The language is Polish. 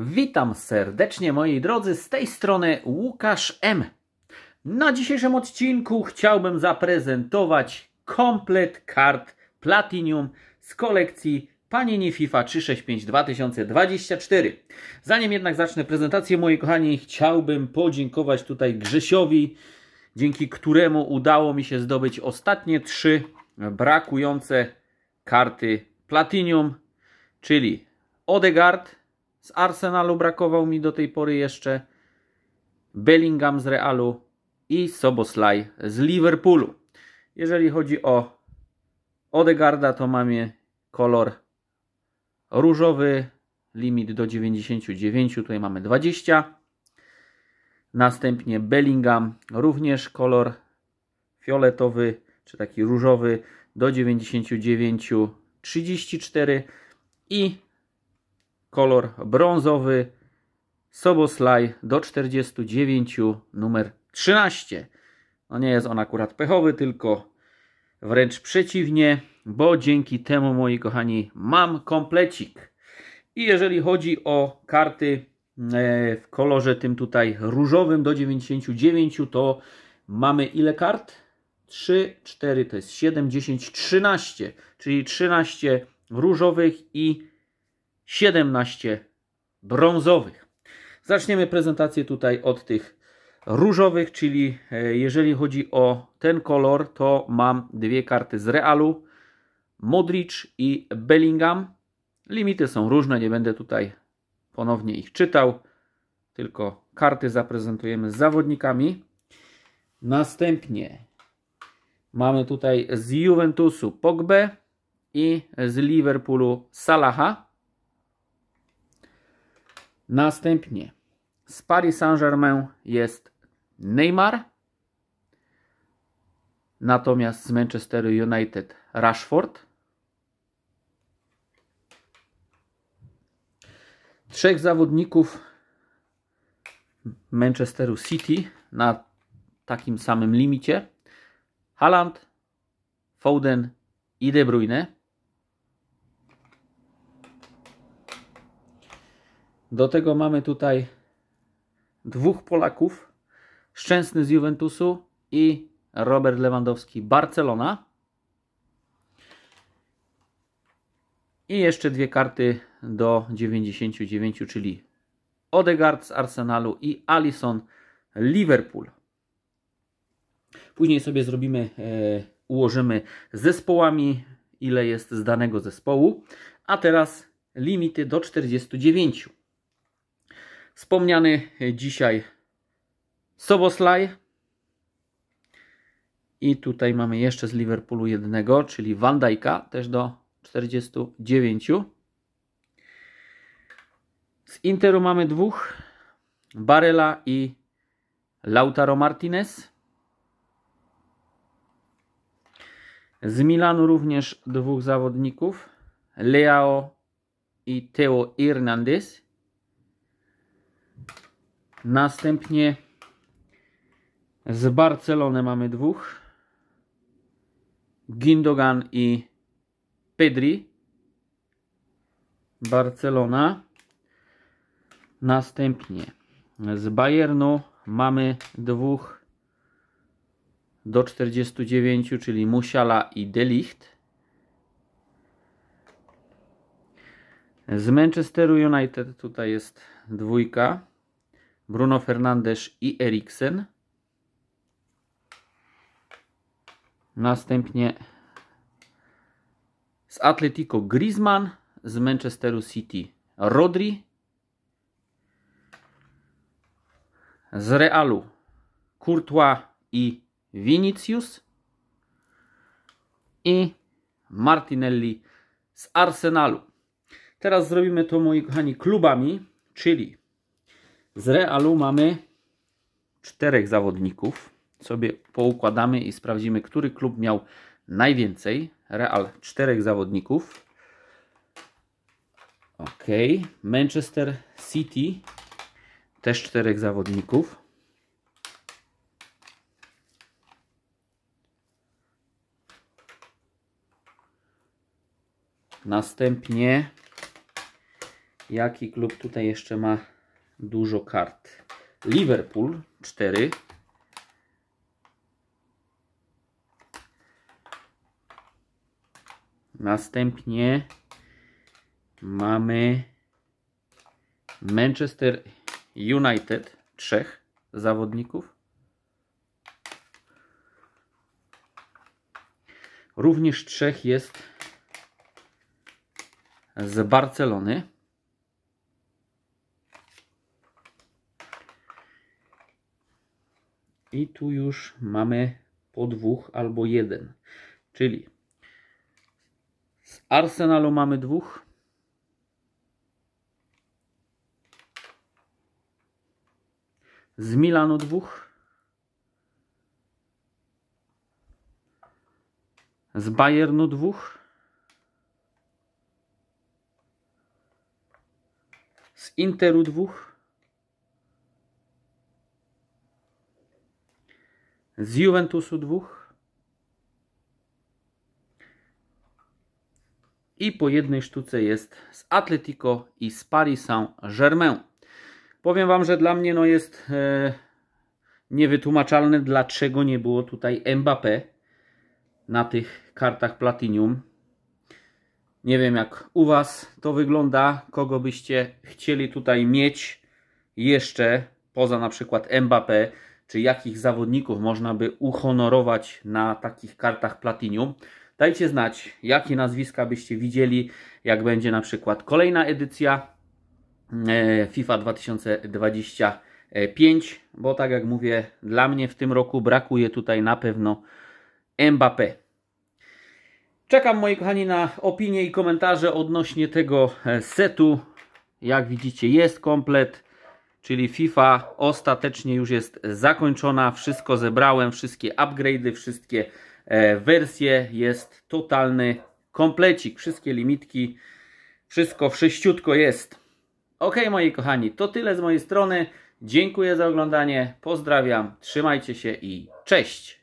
Witam serdecznie moi drodzy, z tej strony Łukasz M. Na dzisiejszym odcinku chciałbym zaprezentować komplet kart Platinum z kolekcji Panini FIFA 365 2024. Zanim jednak zacznę prezentację, moi kochani, chciałbym podziękować tutaj Grzesiowi, dzięki któremu udało mi się zdobyć ostatnie trzy brakujące karty Platinum, czyli Odegard, z Arsenalu brakował mi do tej pory jeszcze Bellingham z Realu i Soboslaj z Liverpoolu. Jeżeli chodzi o Odegarda, to mamy kolor różowy, limit do 99, tutaj mamy 20. Następnie Bellingham, również kolor fioletowy, czy taki różowy do 99, 34 i kolor brązowy Soboslaj do 49 numer 13. No nie jest on akurat pechowy, tylko wręcz przeciwnie, bo dzięki temu moi kochani mam komplecik. I jeżeli chodzi o karty e, w kolorze tym tutaj różowym do 99 to mamy ile kart? 3, 4 to jest 7, 10, 13, czyli 13 różowych i 17 brązowych. Zaczniemy prezentację tutaj od tych różowych, czyli e, jeżeli chodzi o ten kolor, to mam dwie karty z Realu, Modric i Bellingham. Limity są różne, nie będę tutaj ponownie ich czytał, tylko karty zaprezentujemy z zawodnikami. Następnie mamy tutaj z Juventusu Pogbe i z Liverpoolu Salaha. Następnie z Paris Saint-Germain jest Neymar, natomiast z Manchesteru United Rashford. Trzech zawodników Manchesteru City na takim samym limicie. Haaland, Foden i De Bruyne. Do tego mamy tutaj dwóch Polaków. Szczęsny z Juventusu i Robert Lewandowski, Barcelona. I jeszcze dwie karty do 99, czyli Odegaard z Arsenalu i Alisson Liverpool. Później sobie zrobimy, e, ułożymy zespołami, ile jest z danego zespołu. A teraz limity do 49. Wspomniany dzisiaj Soboslaj. I tutaj mamy jeszcze z Liverpoolu jednego, czyli Van też do 49. Z Interu mamy dwóch, Barela i Lautaro Martinez. Z Milanu również dwóch zawodników, Leao i Teo Hernandez. Następnie z Barcelony mamy dwóch. Gindogan i Pedri. Barcelona. Następnie z Bayernu mamy dwóch do 49, czyli Musiala i Delicht. Z Manchesteru United tutaj jest dwójka. Bruno Fernandes i Eriksen. Następnie z Atletico Griezmann, z Manchesteru City Rodri, z Realu Courtois i Vinicius i Martinelli z Arsenalu. Teraz zrobimy to, moi kochani, klubami, czyli z Realu mamy czterech zawodników. Sobie poukładamy i sprawdzimy, który klub miał najwięcej. Real czterech zawodników. Ok. Manchester City też czterech zawodników. Następnie jaki klub tutaj jeszcze ma dużo kart. Liverpool 4. Następnie mamy Manchester United, trzech zawodników. Również trzech jest z Barcelony. I tu już mamy po dwóch albo jeden. Czyli z Arsenalu mamy dwóch. Z Milanu dwóch. Z Bayernu dwóch. Z Interu dwóch. z Juventusu dwóch i po jednej sztuce jest z Atletico i z Paris Saint-Germain. Powiem Wam, że dla mnie no jest e, niewytłumaczalne, dlaczego nie było tutaj Mbappé na tych kartach Platinum. Nie wiem jak u Was to wygląda, kogo byście chcieli tutaj mieć jeszcze, poza na przykład Mbappé czy jakich zawodników można by uhonorować na takich kartach Platinium. Dajcie znać, jakie nazwiska byście widzieli, jak będzie na przykład kolejna edycja e, FIFA 2025, bo tak jak mówię, dla mnie w tym roku brakuje tutaj na pewno Mbappé. Czekam, moi kochani, na opinie i komentarze odnośnie tego e, setu. Jak widzicie, jest komplet. Czyli FIFA ostatecznie już jest zakończona. Wszystko zebrałem, wszystkie upgrade'y, wszystkie e, wersje. Jest totalny komplecik. Wszystkie limitki, wszystko wszyściutko jest. Ok, moi kochani, to tyle z mojej strony. Dziękuję za oglądanie, pozdrawiam, trzymajcie się i cześć!